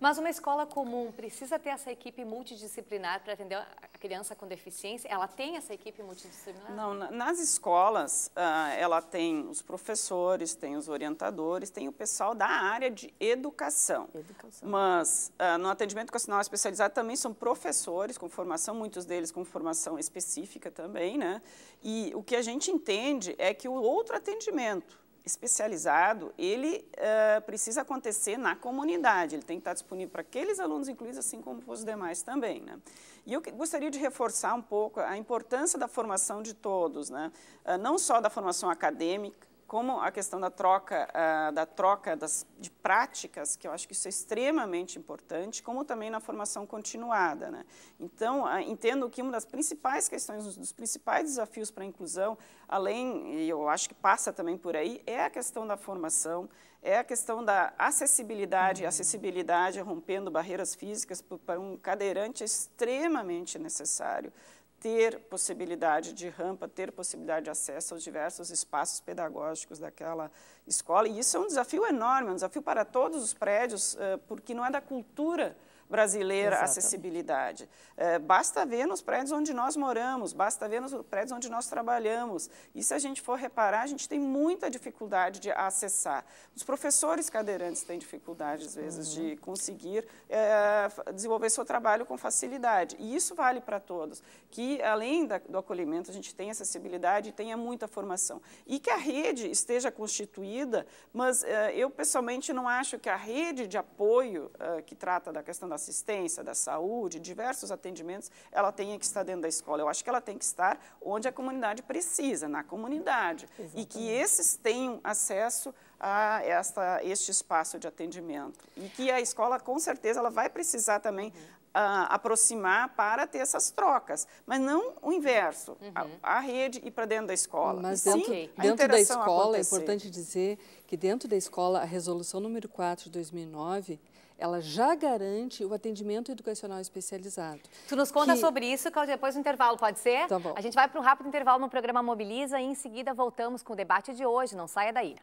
Mas uma escola comum precisa ter essa equipe multidisciplinar para atender a criança com deficiência? Ela tem essa equipe multidisciplinar? Não, nas escolas, ah, ela tem os professores, tem os orientadores, tem o pessoal da área de educação. educação. Mas ah, no atendimento educacional especializado também são professores com formação, muitos deles com formação específica também, né? E o que a gente entende é que o outro atendimento, especializado, ele uh, precisa acontecer na comunidade, ele tem que estar disponível para aqueles alunos incluídos, assim como para os demais também. Né? E eu gostaria de reforçar um pouco a importância da formação de todos, né? Uh, não só da formação acadêmica, como a questão da troca, uh, da troca das, de práticas, que eu acho que isso é extremamente importante, como também na formação continuada. Né? Então, uh, entendo que uma das principais questões, um dos principais desafios para a inclusão, além, e eu acho que passa também por aí, é a questão da formação, é a questão da acessibilidade, uhum. acessibilidade rompendo barreiras físicas para um cadeirante é extremamente necessário ter possibilidade de rampa, ter possibilidade de acesso aos diversos espaços pedagógicos daquela escola. E isso é um desafio enorme, é um desafio para todos os prédios, eh, porque não é da cultura brasileira Exatamente. acessibilidade. É, basta ver nos prédios onde nós moramos, basta ver nos prédios onde nós trabalhamos. E se a gente for reparar, a gente tem muita dificuldade de acessar. Os professores cadeirantes têm dificuldade, às vezes, uhum. de conseguir é, desenvolver seu trabalho com facilidade. E isso vale para todos. Que, além da, do acolhimento, a gente tenha acessibilidade e tenha muita formação. E que a rede esteja constituída, mas é, eu, pessoalmente, não acho que a rede de apoio é, que trata da questão da assistência, da saúde, diversos atendimentos, ela tem que estar dentro da escola. Eu acho que ela tem que estar onde a comunidade precisa, na comunidade. Exatamente. E que esses tenham acesso a esta, este espaço de atendimento. E que a escola, com certeza, ela vai precisar também uhum. uh, aproximar para ter essas trocas, mas não o inverso, uhum. a, a, rede e para dentro da escola. Mas dentro, dentro da escola, é acontecer. é importante dizer que dentro da escola, a resolução número 4 de 2009 ela já garante o atendimento educacional especializado. Tu nos conta que... sobre isso depois do intervalo, pode ser? Tá bom. A gente vai para um rápido intervalo no programa Mobiliza e em seguida voltamos com o debate de hoje. Não saia daí.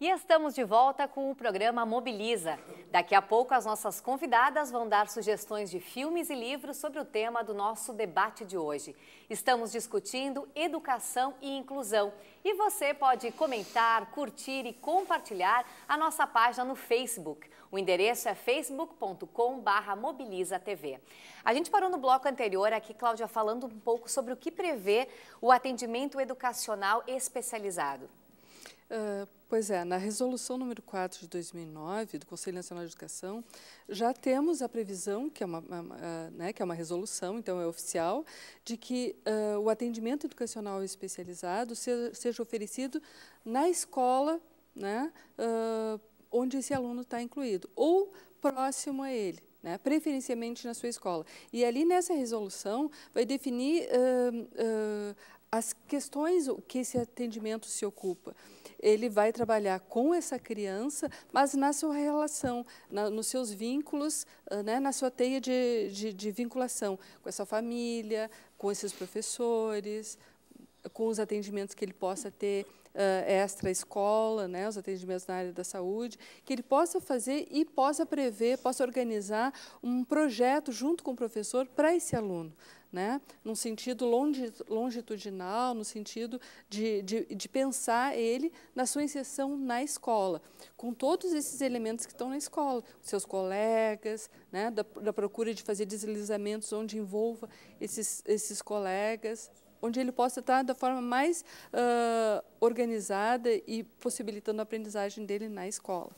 E estamos de volta com o programa Mobiliza. Daqui a pouco, as nossas convidadas vão dar sugestões de filmes e livros sobre o tema do nosso debate de hoje. Estamos discutindo educação e inclusão. E você pode comentar, curtir e compartilhar a nossa página no Facebook. O endereço é facebook.com/mobilizatv. A gente parou no bloco anterior aqui, Cláudia, falando um pouco sobre o que prevê o atendimento educacional especializado. Uh, pois é, na resolução número 4 de 2009 do Conselho Nacional de Educação, já temos a previsão, que é uma, uma uh, né, que é uma resolução, então é oficial, de que uh, o atendimento educacional especializado seja, seja oferecido na escola né, onde esse aluno está incluído, ou próximo a ele. Né, preferencialmente na sua escola. E ali nessa resolução vai definir uh, as questões que esse atendimento se ocupa. Ele vai trabalhar com essa criança, mas na sua relação, na, nos seus vínculos, ah, né, na sua teia de, de, de vinculação com essa família, com esses professores, com os atendimentos que ele possa ter uh, extra-escola, né, os atendimentos na área da saúde, que ele possa fazer e possa prever, possa organizar um projeto junto com o professor para esse aluno. Né? num sentido longitudinal, no sentido de, de, de pensar ele na sua inserção na escola, com todos esses elementos que estão na escola, seus colegas, né? da, da procura de fazer deslizamentos onde envolva esses, esses colegas, onde ele possa estar da forma mais uh, organizada e possibilitando a aprendizagem dele na escola.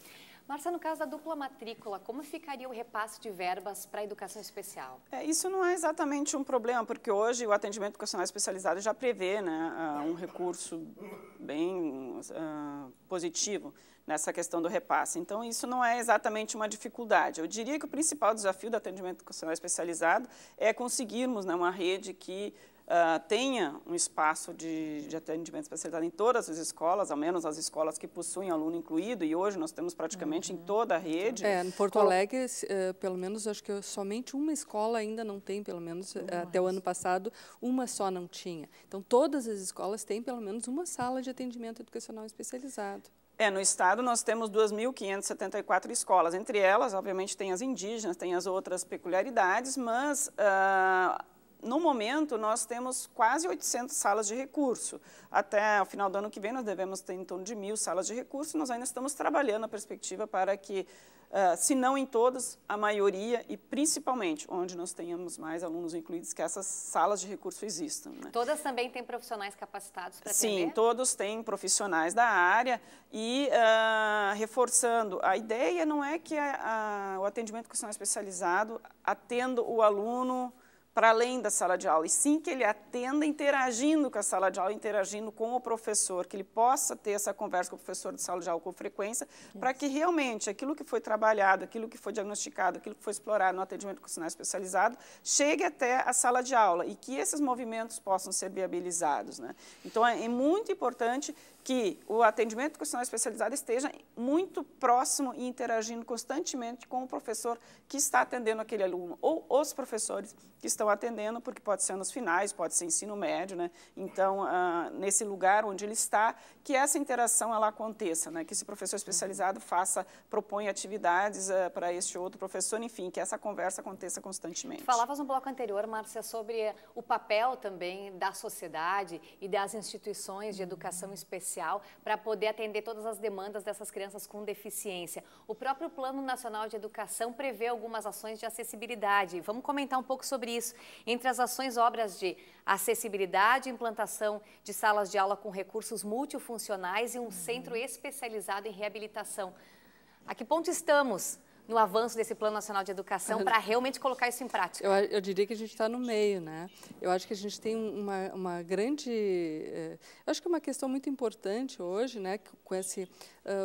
Marcia, no caso da dupla matrícula, como ficaria o repasse de verbas para a educação especial? É, isso não é exatamente um problema, porque hoje o atendimento educacional especializado já prevê né, um recurso bem uh, positivo nessa questão do repasse. Então, isso não é exatamente uma dificuldade. Eu diria que o principal desafio do atendimento educacional especializado é conseguirmos né, uma rede que uh, tenha um espaço de, de atendimento especializado em todas as escolas, ao menos as escolas que possuem aluno incluído, e hoje nós temos praticamente uhum. em toda a rede. É, em Porto Alegre, uh, pelo menos, acho que somente uma escola ainda não tem, pelo menos eh, até o ano passado, uma só não tinha. Então, todas as escolas têm pelo menos uma sala de atendimento educacional especializado. É, no estado nós temos 2.574 escolas, entre elas, obviamente, tem as indígenas, tem as outras peculiaridades, mas ah, no momento, nós temos quase 800 salas de recurso. Até o final do ano que vem, nós devemos ter em torno de mil salas de recurso. Nós ainda estamos trabalhando a perspectiva para que, uh, se não em todas, a maioria e principalmente onde nós tenhamos mais alunos incluídos, que essas salas de recurso existam. Né? Todas também têm profissionais capacitados para Sim, todos têm profissionais da área e, uh, reforçando, a ideia não é que a, a, o atendimento que são é especializado atenda o aluno para além da sala de aula, e sim que ele atenda interagindo com a sala de aula, interagindo com o professor, que ele possa ter essa conversa com o professor de sala de aula com frequência, para que realmente aquilo que foi trabalhado, aquilo que foi diagnosticado, aquilo que foi explorado no atendimento com sinal especializado, chegue até a sala de aula e que esses movimentos possam ser viabilizados. Né? Então, é, é muito importante que o atendimento profissional especializado esteja muito próximo e interagindo constantemente com o professor que está atendendo aquele aluno, ou os professores que estão atendendo, porque pode ser nos finais, pode ser ensino médio, né? Então, ah, nesse lugar onde ele está, que essa interação ela aconteça, né? Que esse professor uhum. especializado faça, proponha atividades ah, para este outro professor, enfim, que essa conversa aconteça constantemente. Falavas no bloco anterior, Márcia, sobre o papel também da sociedade e das instituições de uhum. educação especial especial para poder atender todas as demandas dessas crianças com deficiência. O próprio Plano Nacional de Educação prevê algumas ações de acessibilidade. Vamos comentar um pouco sobre isso. Entre as ações, obras de acessibilidade, implantação de salas de aula com recursos multifuncionais e um uhum. centro especializado em reabilitação. A que ponto estamos? no avanço desse Plano Nacional de Educação para realmente colocar isso em prática? Eu, eu diria que a gente está no meio, né? Eu acho que a gente tem uma, uma grande... Eh, eu acho que é uma questão muito importante hoje, né? Com essa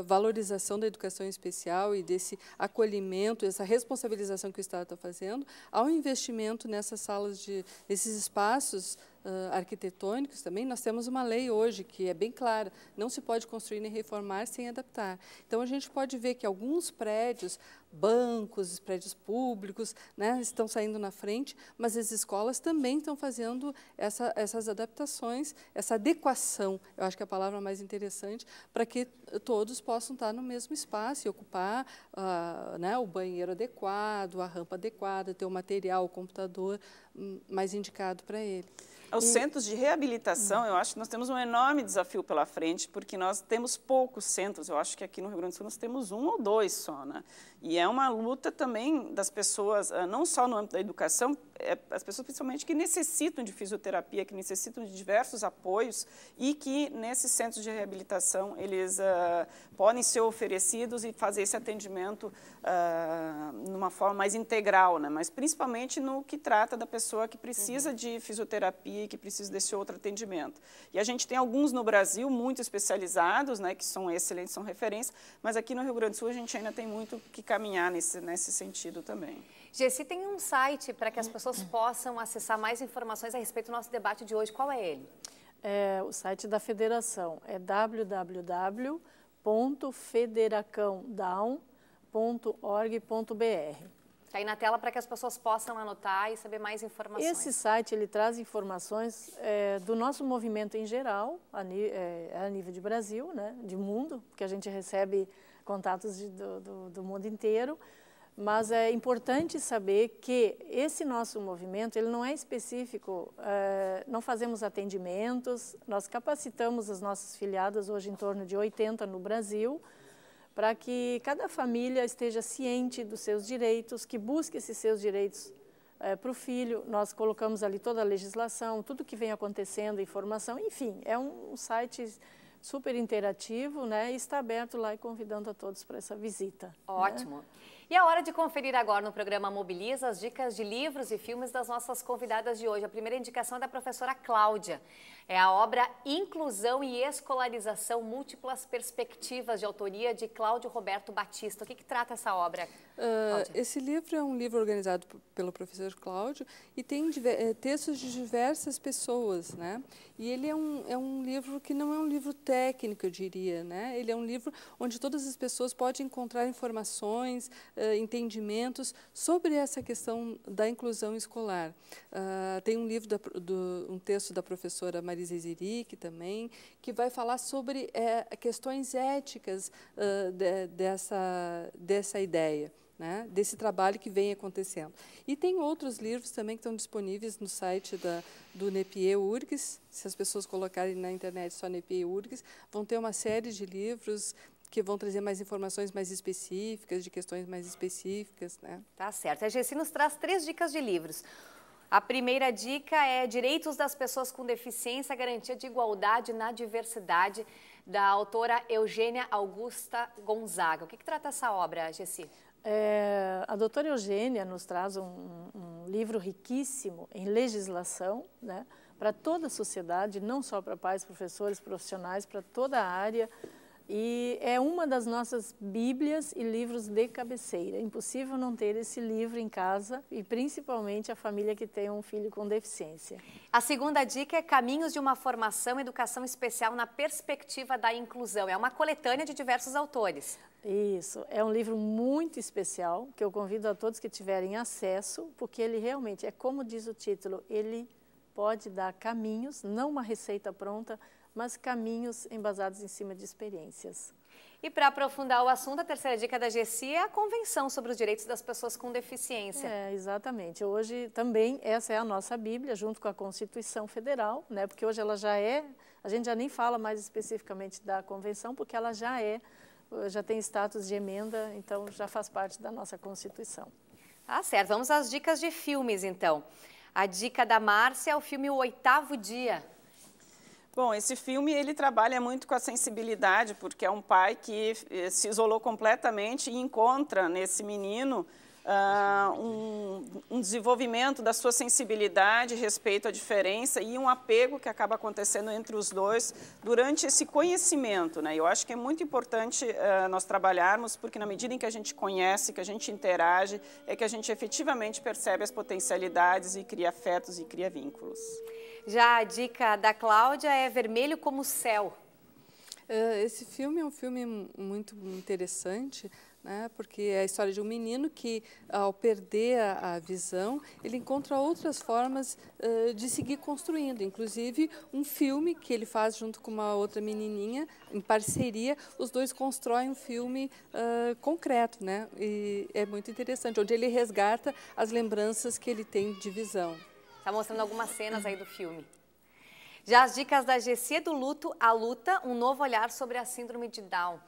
valorização da educação especial e desse acolhimento, essa responsabilização que o Estado está fazendo, ao investimento nessas salas, de, nesses espaços uh, arquitetônicos também, nós temos uma lei hoje que é bem clara, não se pode construir nem reformar sem adaptar. Então, a gente pode ver que alguns prédios, bancos, prédios públicos, né, estão saindo na frente, mas as escolas também estão fazendo essa, essas adaptações, essa adequação, eu acho que é a palavra mais interessante, para que todos possam estar no mesmo espaço e ocupar uh, né, o banheiro adequado, a rampa adequada, ter o material, o computador hum, mais indicado para ele. Os e... centros de reabilitação, eu acho que nós temos um enorme desafio pela frente, porque nós temos poucos centros. Eu acho que aqui no Rio Grande do Sul nós temos um ou dois só, né? E é uma luta também das pessoas, ah, não só no âmbito da educação, é, as pessoas principalmente que necessitam de fisioterapia, que necessitam de diversos apoios e que nesses centros de reabilitação eles uh, podem ser oferecidos e fazer esse atendimento uh, numa forma mais integral, né? mas principalmente no que trata da pessoa que precisa uhum. de fisioterapia e que precisa desse outro atendimento. E a gente tem alguns no Brasil muito especializados, né, que são excelentes, são referência, mas aqui no Rio Grande do Sul a gente ainda tem muito que caminhar nesse, nesse sentido também. Gessi, tem um site para que as pessoas possam acessar mais informações a respeito do nosso debate de hoje. Qual é ele? É, o site da federação é www.federacãodown.org.br. Está aí na tela para que as pessoas possam anotar e saber mais informações. Esse site ele traz informações é, do nosso movimento em geral, a, é, a nível de Brasil, né, de mundo, porque a gente recebe contatos de, do, do, do mundo inteiro, mas é importante saber que esse nosso movimento ele não é específico. Eh, não fazemos atendimentos. Nós capacitamos as nossas filiadas hoje em torno de 80 no Brasil, para que cada família esteja ciente dos seus direitos, que busque esses seus direitos é, para o filho. Nós colocamos ali toda a legislação, tudo que vem acontecendo, informação. Enfim, é um site super interativo, né? E está aberto lá e convidando a todos para essa visita. Né? Ótimo. Né? E é hora de conferir agora no programa Mobiliza as dicas de livros e filmes das nossas convidadas de hoje. A primeira indicação é da professora Cláudia. É a obra Inclusão e Escolarização Múltiplas Perspectivas, de autoria de Cláudio Roberto Batista. O que, que trata essa obra? Uh, esse livro é um livro organizado pelo professor Cláudio e tem eh, textos de diversas pessoas, né? E ele é um, é um livro que não é um livro técnico, eu diria, né? Ele é um livro onde todas as pessoas podem encontrar informações, uh, entendimentos sobre essa questão da inclusão escolar. Uh, tem um livro, da, do, um texto da professora Marisa Ziric também, que vai falar sobre é, questões éticas uh, de, dessa, dessa ideia. Né, desse trabalho que vem acontecendo. E tem outros livros também que estão disponíveis no site da, do NEPIE URGS, se as pessoas colocarem na internet só NEPIE URGS, vão ter uma série de livros que vão trazer mais informações mais específicas, de questões mais específicas. Né? Tá certo. A Gessi nos traz três dicas de livros. A primeira dica é Direitos das Pessoas com Deficiência, Garantia de Igualdade na Diversidade, da autora Eugênia Augusta Gonzaga. O que, que trata essa obra, Gessi? É, a doutora Eugênia nos traz um, um livro riquíssimo em legislação, né? para toda a sociedade, não só para pais, professores, profissionais, para toda a área e é uma das nossas Bíblias e livros de cabeceira. impossível não ter esse livro em casa e principalmente a família que tem um filho com deficiência. A segunda dica é Caminhos de uma Formação Educação Especial na Perspectiva da Inclusão. É uma coletânea de diversos autores. Isso, é um livro muito especial que eu convido a todos que tiverem acesso, porque ele realmente é como diz o título, ele pode dar caminhos, não uma receita pronta, mas caminhos embasados em cima de experiências. E para aprofundar o assunto, a terceira dica é da GC é a Convenção sobre os Direitos das Pessoas com Deficiência. É, exatamente. Hoje também essa é a nossa Bíblia, junto com a Constituição Federal, né? porque hoje ela já é, a gente já nem fala mais especificamente da Convenção, porque ela já é, eh, já tem status de emenda, então já faz parte da nossa Constituição. Ah, certo. Vamos às dicas de filmes, então. A dica da Márcia é o filme O Oitavo Dia. Bom, esse filme ele trabalha muito com a sensibilidade, porque é um pai que eh, se isolou completamente e encontra nesse menino uh, um, um, desenvolvimento da sua sensibilidade, respeito à diferença e um apego que acaba acontecendo entre os dois durante esse conhecimento. Né? Eu acho que é muito importante uh, nós trabalharmos, porque na medida em que a gente conhece, que a gente interage, é que a gente efetivamente percebe as potencialidades e cria afetos e cria vínculos. Já a dica da Cláudia é Vermelho como o Céu. É, esse filme é um filme muito interessante, né, porque é a história de um menino que, ao perder a, visão, ele encontra outras formas de seguir construindo. Inclusive, um filme que ele faz junto com uma outra menininha, em parceria, os dois constroem um filme concreto, né? E é muito interessante, onde ele resgata as lembranças que ele tem de visão. Tá mostrando algumas cenas aí do filme. Já as dicas da GC do Luto à Luta, um novo olhar sobre a síndrome de Down.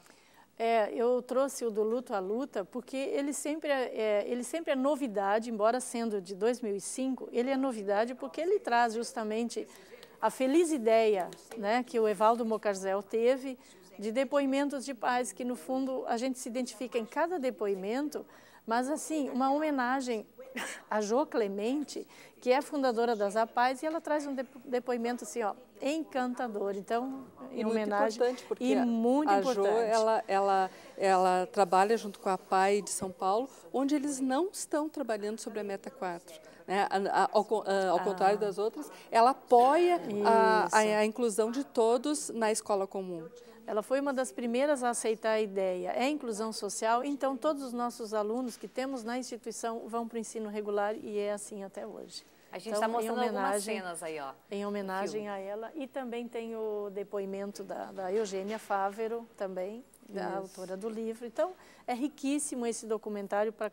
É, eu trouxe o do Luto à Luta porque ele sempre, é, é ele sempre é novidade, embora sendo de 2005, ele é novidade porque ele traz justamente a feliz ideia né, que o Evaldo Mocarzel teve de depoimentos de pais que, no fundo, a gente se identifica em cada depoimento, mas, assim, uma homenagem a Jo Clemente, que é fundadora das APAES, e ela traz um depoimento assim, ó, encantador. Então, em e homenagem. Muito importante, porque e muito a importante. Jo, ela, ela, ela trabalha junto com a APAE de São Paulo, onde eles não estão trabalhando sobre a meta 4. Né? Ao, ao, contrário ah. das outras, ela apoia a, a, a inclusão de todos na escola comum. Ela foi uma das primeiras a aceitar a ideia. É inclusão social, então todos os nossos alunos que temos na instituição vão para o ensino regular e é assim até hoje. A gente está então, tá mostrando algumas cenas aí, ó. Em homenagem a ela. E também tem o depoimento da, da Eugênia Fávero, também, da Isso. autora do livro. Então, é riquíssimo esse documentário para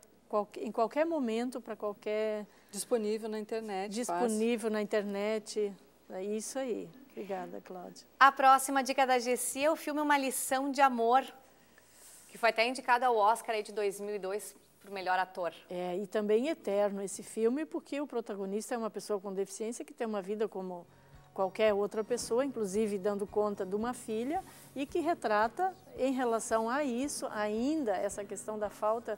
em qualquer momento, para qualquer... Disponível na internet. Disponível fácil. na internet, é isso aí. Obrigada, Cláudia. A próxima dica da Gessi é o filme Uma Lição de Amor, que foi até indicado ao Oscar de 2002 para o melhor ator. É, e também eterno esse filme, porque o protagonista é uma pessoa com deficiência que tem uma vida como qualquer outra pessoa, inclusive dando conta de uma filha, e que retrata, em relação a isso, ainda essa questão da falta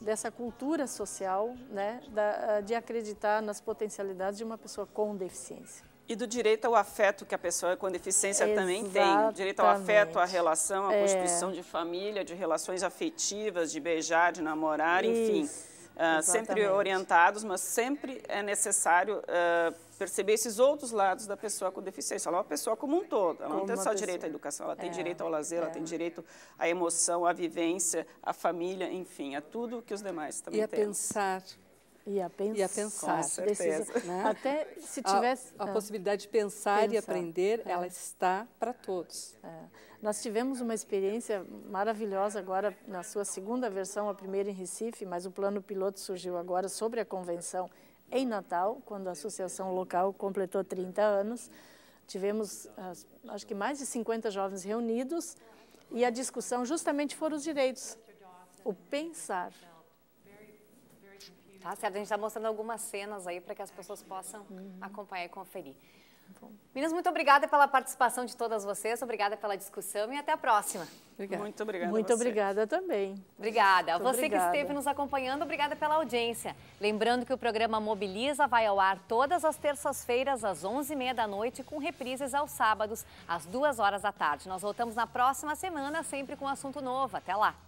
dessa cultura social, né, da, de acreditar nas potencialidades de uma pessoa com deficiência. E do direito ao afeto que a pessoa com deficiência Exatamente. também tem. Direito ao afeto, à relação, à é. constituição de família, de relações afetivas, de beijar, de namorar, Isso. enfim. Uh, ah, sempre orientados, mas sempre é necessário uh, perceber esses outros lados da pessoa com deficiência. Ela é uma pessoa como um todo, ela como não tem só pessoa. direito à educação, ela tem é, direito ao lazer, é. ela tem direito à emoção, à vivência, à família, enfim, a tudo que os demais também têm. E a pensar, e a pensar. E a pensar. né? Até se tivesse... A, a ah, possibilidade de pensar, pensar. e aprender, é. ela está para todos. É. Nós tivemos uma experiência maravilhosa agora na sua segunda versão, a primeira em Recife, mas o plano piloto surgiu agora sobre a convenção em Natal, quando a associação local completou 30 anos. Tivemos, acho que mais de 50 jovens reunidos e a discussão justamente foram os direitos, o pensar. Tá, tá certo, a gente está mostrando algumas cenas aí para que as pessoas possam uhum. acompanhar e conferir. Tá bom. Meninas, muito obrigada pela participação de todas vocês, obrigada pela discussão e até a próxima. Obrigada. Muito obrigada. Muito obrigada também. Obrigada. Muito você obrigada. que esteve nos acompanhando, obrigada pela audiência. Lembrando que o programa Mobiliza vai ao ar todas as terças-feiras, às 11h30 da noite, com reprises aos sábados, às 2 horas da tarde. Nós voltamos na próxima semana, sempre com um assunto novo. Até lá.